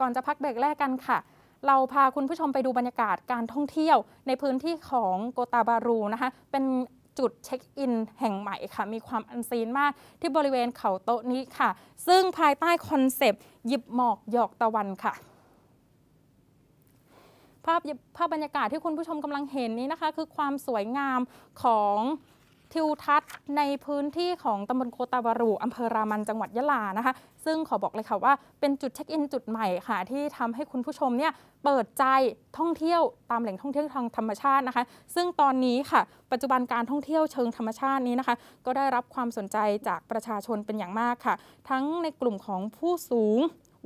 ก่อนจะพักเบรกแรกกันค่ะ เราพาคุณผู้ชมไปดูบรรยากาศการท่องเที่ยว ในพื้นที่ของโกตาบารูนะคะ เป็นจุดเช็คอินแห่งใหม่ค่ะ มีความอันซีนมากที่บริเวณเขาโต๊ะนี้ค่ะ ซึ่งภายใต้คอนเซปต์ หยิบหมอกหยอกตะวันค่ะ ภาพภาพบรรยากาศที่คุณผู้ชมกำลังเห็นนี้นะคะ คือความสวยงามของทิวทัศน์ ในพื้นที่ของตำบลโคตาบารูอำเภอรามันจังหวัดยะลา นะคะ ซึ่งขอบอกเลยค่ะว่าเป็นจุดเช็คอิน จุดใหม่ค่ะ ที่ทำให้คุณผู้ชมเนี่ยเปิดใจท่องเที่ยว ตามแหล่งท่องเที่ยวทางธรรมชาตินะคะ ซึ่งตอนนี้ค่ะ ปัจจุบันการท่องเที่ยวเชิงธรรมชาตินี้นะคะ ก็ได้รับความสนใจจากประชาชนเป็นอย่างมากค่ะ ทั้งในกลุ่มของผู้สูง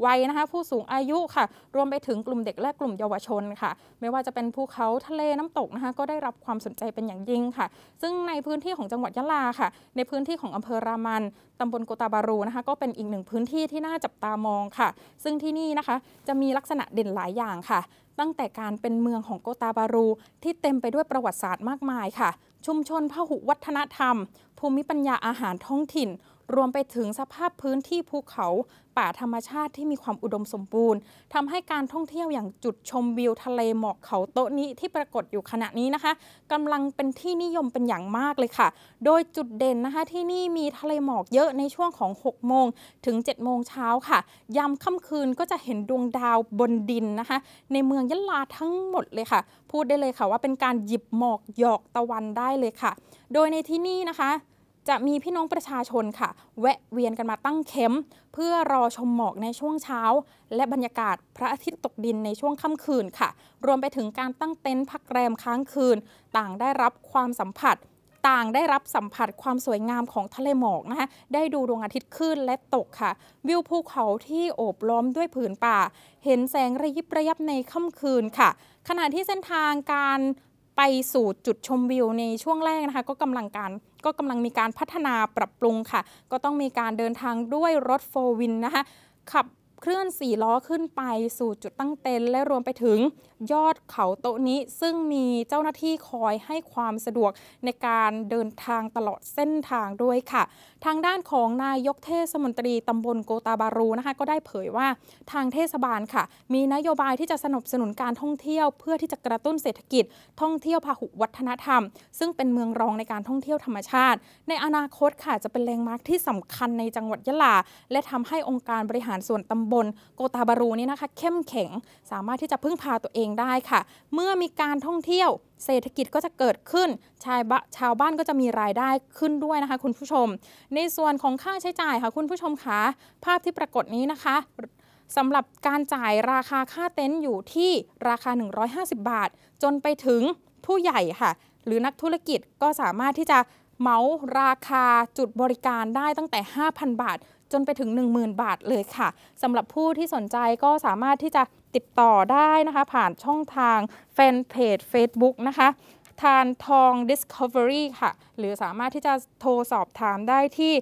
วัยนะคะผู้สูงอายุค่ะรวมไปถึงกลุ่มเด็กและกลุ่มเยาวชนค่ะ ไม่ว่าจะเป็นภูเขาทะเลน้ำตกนะคะก็ได้รับความสนใจเป็นอย่างยิ่งค่ะ ซึ่งในพื้นที่ของจังหวัดยะลาค่ะ ในพื้นที่ของอำเภอรามัน ตำบลโกตาบารูนะคะก็เป็นอีกหนึ่งพื้นที่ที่น่าจับตามองค่ะ ซึ่งที่นี่นะคะจะมีลักษณะเด่นหลายอย่างค่ะ ตั้งแต่การเป็นเมืองของโกตาบารู ที่เต็มไปด้วยประวัติศาสตร์มากมายค่ะ ชุมชนพหุวัฒนธรรม ภูมิปัญญาอาหารท้องถิ่นรวมไปถึงสภาพพื้นที่ภูเขาป่าธรรมชาติที่มีความอุดมสมบูรณ์ ทำให้การท่องเที่ยวอย่างจุดชมวิวทะเลหมอกเขาโต๊ะนี้ที่ปรากฏอยู่ขณะนี้นะคะ กำลังเป็นที่นิยมเป็นอย่างมากเลยค่ะ โดยจุดเด่นนะคะ ที่นี่มีทะเลหมอกเยอะในช่วงของ6โมงถึง7โมงเช้าค่ะยามค่ำคืนก็จะเห็นดวงดาวบนดินนะคะ ในเมืองยะลาทั้งหมดเลยค่ะ พูดได้เลยค่ะว่าเป็นการหยิบหมอกหยอกตะวันได้เลยค่ะ โดยในที่นี่นะคะจะมีพี่น้องประชาชนค่ะ แวะเวียนกันมาตั้งเข็มเพื่อรอชมหมอกในช่วงเช้า และบรรยากาศพระอาทิตย์ตกดินในช่วงค่ำคืนค่ะ รวมไปถึงการตั้งเต็นท์พักแรมค้างคืน ต่างได้รับความสัมผัส ต่างได้รับสัมผัสความสวยงามของทะเลหมอกนะคะได้ดูดวงอาทิตย์ขึ้นและตกค่ะ วิวภูเขาที่โอบล้อมด้วยผืนป่า เห็นแสงระยิบระยับในค่ำคืนค่ะ ขณะที่เส้นทางการไปสู่จุดชมวิวในช่วงแรกนะคะก็กำลังการก็กำลังมีการพัฒนาปรับปรุงค่ะ ก็ต้องมีการเดินทางด้วยรถโฟวินนะคะขับเคลื่อนสี่ล้อขึ้นไปสู่จุดตั้งเต็นท์และรวมไปถึงยอดเขาโตนี้ซึ่งมีเจ้าหน้าที่คอยให้ความสะดวกในการเดินทางตลอดเส้นทางด้วยค่ะ ทางด้านของนายกเทศมนตรีตำบลโกตาบารูนะคะ ก็ได้เผยว่าทางเทศบาลค่ะ มีนโยบายที่จะสนับสนุนการท่องเที่ยว เพื่อที่จะกระตุ้นเศรษฐกิจท่องเที่ยวพาหุวัฒนธรรม ซึ่งเป็นเมืองรองในการท่องเที่ยวธรรมชาติ ในอนาคตค่ะจะเป็นแลนด์มาร์คที่สำคัญในจังหวัดยะลา และทำให้องค์การบริหารส่วนตำบลโกตาบารูนี้นะคะ เข้มแข็งสามารถที่จะพึ่งพาตัวเองได้ค่ะ เมื่อมีการท่องเที่ยวเศรษฐกิจก็จะเกิดขึ้นชายชาวบ้านก็จะมีรายได้ขึ้นด้วยนะคะคุณผู้ชม ในส่วนของค่าใช้จ่ายค่ะคุณผู้ชมคะภาพที่ปรากฏนี้นะคะสำหรับการจ่ายราคาค่าเต็นท์อยู่ที่ราคา 150 บาท จนไปถึงผู้ใหญ่ค่ะ หรือนักธุรกิจก็สามารถที่จะเมาราคาจุดบริการได้ตั้งแต่ 5,000 บาทจนไปถึง 10,000 บาทเลยค่ะสำหรับผู้ที่สนใจก็สามารถที่จะติดต่อได้นะคะ ผ่านช่องทางแฟนเพจ Facebook นะคะ ทานทอง Discovery ค่ะ หรือสามารถที่จะโทรสอบถามได้ที่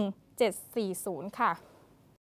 081 541 740 ค่ะ